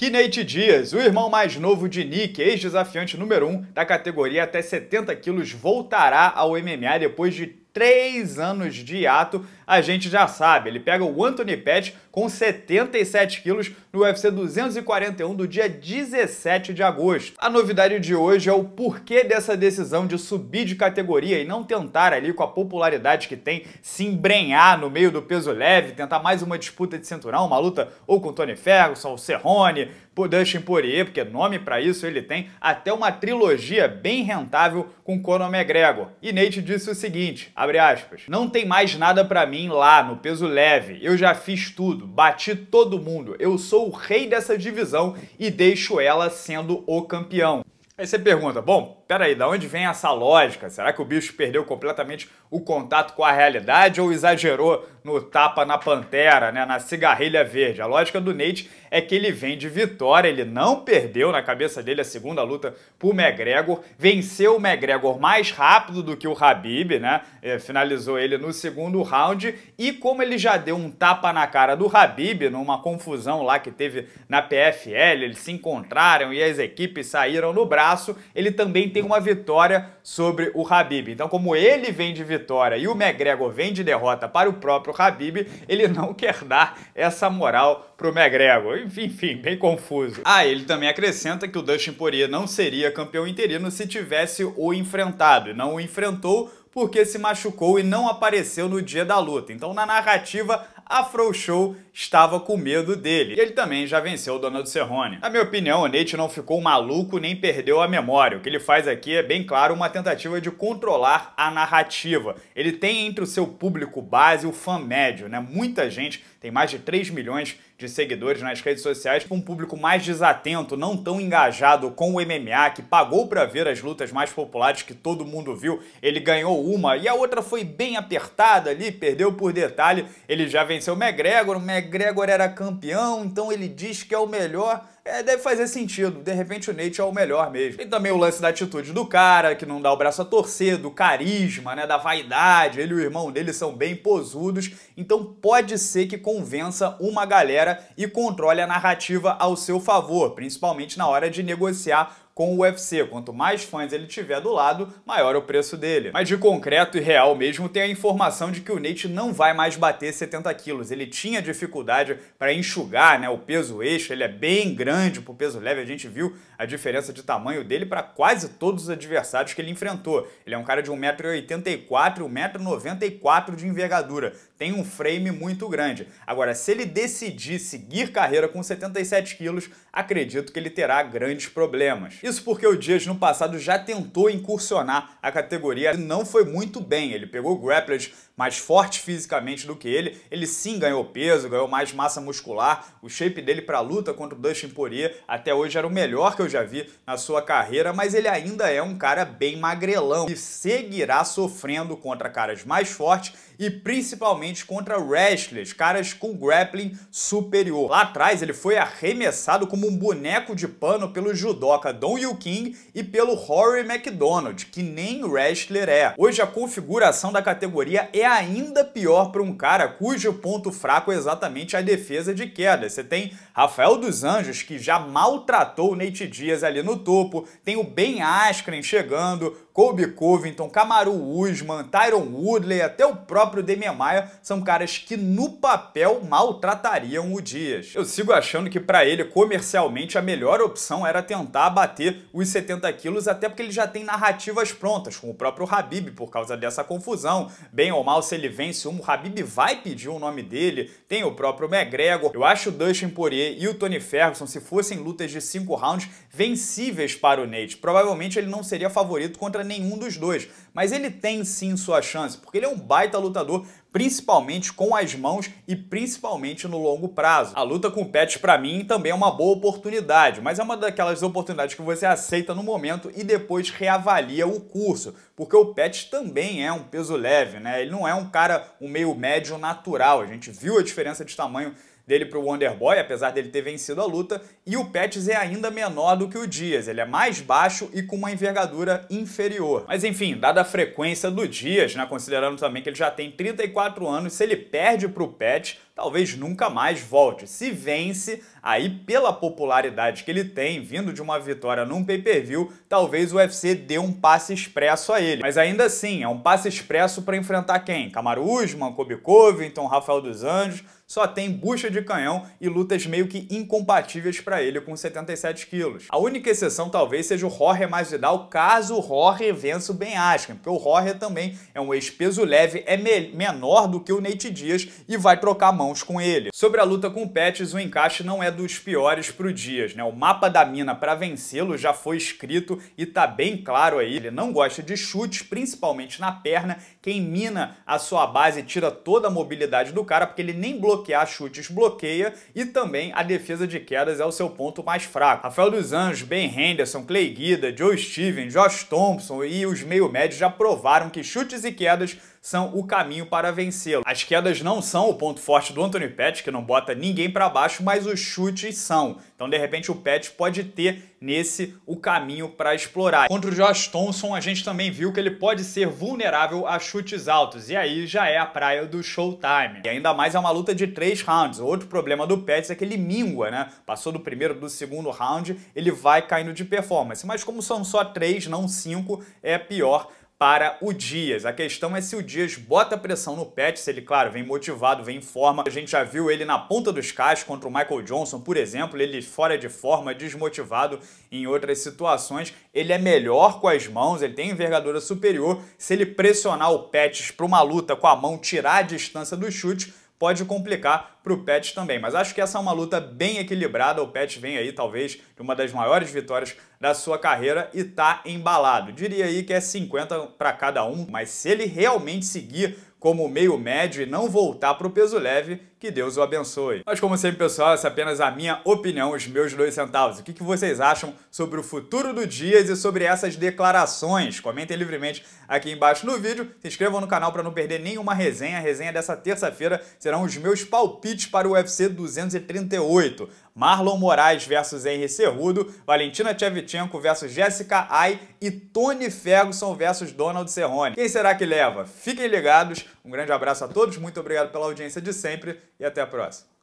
Que Nate Dias, o irmão mais novo de Nick, ex-desafiante número 1 um da categoria até 70 quilos, voltará ao MMA depois de três anos de ato, a gente já sabe. Ele pega o Anthony Pettis com 77 quilos no UFC 241 do dia 17 de agosto. A novidade de hoje é o porquê dessa decisão de subir de categoria e não tentar ali com a popularidade que tem se embrenhar no meio do peso leve, tentar mais uma disputa de cinturão, uma luta ou com Tony Ferguson, ou Cerrone, por Dustin Poirier, porque nome para isso ele tem, até uma trilogia bem rentável com Conor McGregor. E Nate disse o seguinte, abre aspas, não tem mais nada para mim lá no peso leve, eu já fiz tudo, bati todo mundo, eu sou o rei dessa divisão e deixo ela sendo o campeão. Aí você pergunta, bom, peraí, da onde vem essa lógica? Será que o bicho perdeu completamente o contato com a realidade ou exagerou no tapa na pantera, né, na cigarrilha verde? A lógica do Nate é que ele vem de vitória, ele não perdeu na cabeça dele a segunda luta por McGregor, venceu o McGregor mais rápido do que o Habib, né? É, finalizou ele no segundo round e como ele já deu um tapa na cara do Habib numa confusão lá que teve na PFL, eles se encontraram e as equipes saíram no braço, ele também tem tem uma vitória sobre o Habib. Então, como ele vem de vitória e o McGregor vem de derrota para o próprio Habib, ele não quer dar essa moral pro McGregor. Enfim, enfim, bem confuso. Ah, ele também acrescenta que o Dustin Poirier não seria campeão interino se tivesse o enfrentado, e não o enfrentou porque se machucou e não apareceu no dia da luta. Então, na narrativa, afrouxou, estava com medo dele. E ele também já venceu o Donald Cerrone. Na minha opinião, o Nate não ficou maluco nem perdeu a memória. O que ele faz aqui é bem claro uma tentativa de controlar a narrativa. Ele tem entre o seu público base o fã médio, né? Muita gente tem mais de 3 milhões de seguidores nas redes sociais, um público mais desatento, não tão engajado com o MMA, que pagou para ver as lutas mais populares que todo mundo viu. Ele ganhou uma e a outra foi bem apertada ali, perdeu por detalhe. Ele já venceu o McGregor, o McGregor era campeão, então ele diz que é o melhor é, deve fazer sentido. De repente o Nate é o melhor mesmo. E também o lance da atitude do cara, que não dá o braço a torcer, do carisma, né, da vaidade. Ele e o irmão dele são bem posudos, então pode ser que convença uma galera e controle a narrativa ao seu favor, principalmente na hora de negociar com o UFC. Quanto mais fãs ele tiver do lado, maior o preço dele. Mas de concreto e real mesmo, tem a informação de que o Nate não vai mais bater 70 quilos. Ele tinha dificuldade para enxugar né, o peso eixo, ele é bem grande pro peso leve, a gente viu a diferença de tamanho dele para quase todos os adversários que ele enfrentou. Ele é um cara de 1,84m, 1,94m de envergadura, tem um frame muito grande. Agora, se ele decidir seguir carreira com 77 quilos, acredito que ele terá grandes problemas. E isso porque o Dias no passado já tentou incursionar a categoria e não foi muito bem. Ele pegou grapplers mais forte fisicamente do que ele. Ele sim ganhou peso, ganhou mais massa muscular. O shape dele para a luta contra o Dustin Poirier até hoje era o melhor que eu já vi na sua carreira, mas ele ainda é um cara bem magrelão e seguirá sofrendo contra caras mais fortes e principalmente contra wrestlers, caras com grappling superior. Lá atrás ele foi arremessado como um boneco de pano pelo judoca Don Yu King e pelo Rory McDonald, que nem wrestler é. Hoje a configuração da categoria é ainda pior para um cara cujo ponto fraco é exatamente a defesa de queda. Você tem Rafael dos Anjos, que já maltratou o Nate Dias ali no topo, tem o Ben Askren chegando, Kobe Covington, Camaro Usman, Tyron Woodley, até o próprio Demian Maia, são caras que no papel maltratariam o Dias. Eu sigo achando que para ele, comercialmente, a melhor opção era tentar bater os 70 quilos, até porque ele já tem narrativas prontas, com o próprio Habib por causa dessa confusão, bem ou normal se ele vence um, o Habib vai pedir o nome dele, tem o próprio McGregor. Eu acho o Dustin Poirier e o Tony Ferguson, se fossem lutas de 5 rounds, vencíveis para o Nate. Provavelmente ele não seria favorito contra nenhum dos dois, mas ele tem sim sua chance, porque ele é um baita lutador, principalmente com as mãos e principalmente no longo prazo. A luta com o Pet para mim também é uma boa oportunidade, mas é uma daquelas oportunidades que você aceita no momento e depois reavalia o curso, porque o Pet também é um peso leve, né? Ele não é um cara um meio médio natural. A gente viu a diferença de tamanho dele para o Wonderboy, apesar dele ter vencido a luta, e o Pettis é ainda menor do que o Dias, ele é mais baixo e com uma envergadura inferior. Mas enfim, dada a frequência do Dias, né, considerando também que ele já tem 34 anos, se ele perde para o Pettis, talvez nunca mais volte. Se vence, aí pela popularidade que ele tem, vindo de uma vitória num pay-per-view, talvez o UFC dê um passe expresso a ele. Mas ainda assim, é um passe expresso para enfrentar quem? Kamaru Usman, Kobe Covington, Rafael dos Anjos, só tem bucha de canhão e lutas meio que incompatíveis para ele com 77 quilos. A única exceção talvez seja o Jorge Masvidal, caso o Jorge vença o Ben Askren, porque o Jorge também é um ex-peso leve, é menor do que o Nate Dias e vai trocar a mão mãos com ele. Sobre a luta com o o encaixe não é dos piores pro Dias, né? O mapa da mina para vencê-lo já foi escrito e tá bem claro aí. Ele não gosta de chutes, principalmente na perna. Quem mina a sua base tira toda a mobilidade do cara, porque ele nem bloquear chutes bloqueia e também a defesa de quedas é o seu ponto mais fraco. Rafael dos Anjos, Ben Henderson, Clay Guida, Joe Steven, Josh Thompson e os meio-médios já provaram que chutes e quedas são o caminho para vencê-lo. As quedas não são o ponto forte do Anthony Pettis, que não bota ninguém para baixo, mas os chutes são. Então, de repente, o Pettis pode ter nesse o caminho para explorar. Contra o Josh Thompson, a gente também viu que ele pode ser vulnerável a chutes altos, e aí já é a praia do showtime. E ainda mais é uma luta de três rounds. Outro problema do Pettis é que ele mingua, né? Passou do primeiro do segundo round, ele vai caindo de performance. Mas como são só três, não cinco, é pior para o Dias. A questão é se o Dias bota pressão no Pet, se ele, claro, vem motivado, vem em forma. A gente já viu ele na ponta dos cais contra o Michael Johnson, por exemplo, ele fora de forma, desmotivado em outras situações. Ele é melhor com as mãos, ele tem envergadura superior. Se ele pressionar o Pet para uma luta com a mão, tirar a distância do chute, pode complicar para o Pet também. Mas acho que essa é uma luta bem equilibrada. O Pet vem aí, talvez, de uma das maiores vitórias da sua carreira e tá embalado. Diria aí que é 50 para cada um, mas se ele realmente seguir como meio médio e não voltar para o peso leve, que Deus o abençoe. Mas como sempre, pessoal, essa é apenas a minha opinião, os meus dois centavos. O que, que vocês acham sobre o futuro do Dias e sobre essas declarações? Comentem livremente aqui embaixo no vídeo, se inscrevam no canal para não perder nenhuma resenha. A resenha dessa terça-feira serão os meus palpites para o UFC 238. Marlon Moraes versus Henry Cerrudo, Valentina Tchevchenko versus Jessica Ai e Tony Ferguson versus Donald Cerrone. Quem será que leva? Fiquem ligados, um grande abraço a todos, muito obrigado pela audiência de sempre e até a próxima.